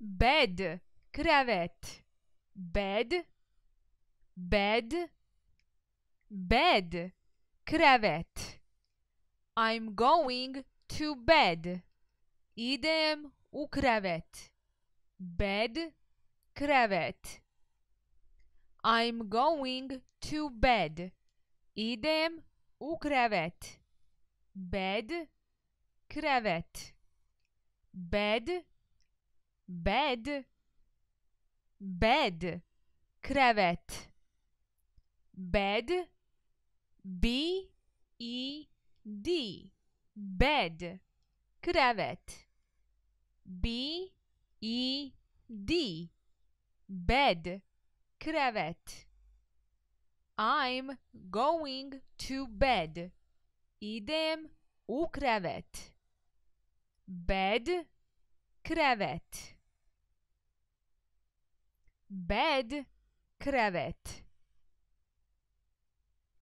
bed cravat bed bed bed cravat i'm going to bed idem u cravat bed cravat i'm going to bed idem u cravat bed cravat bed bed bed crevet bed b e d bed crevet b e d bed crevet i'm going to bed idem u crevet bed crevet bed, crevet.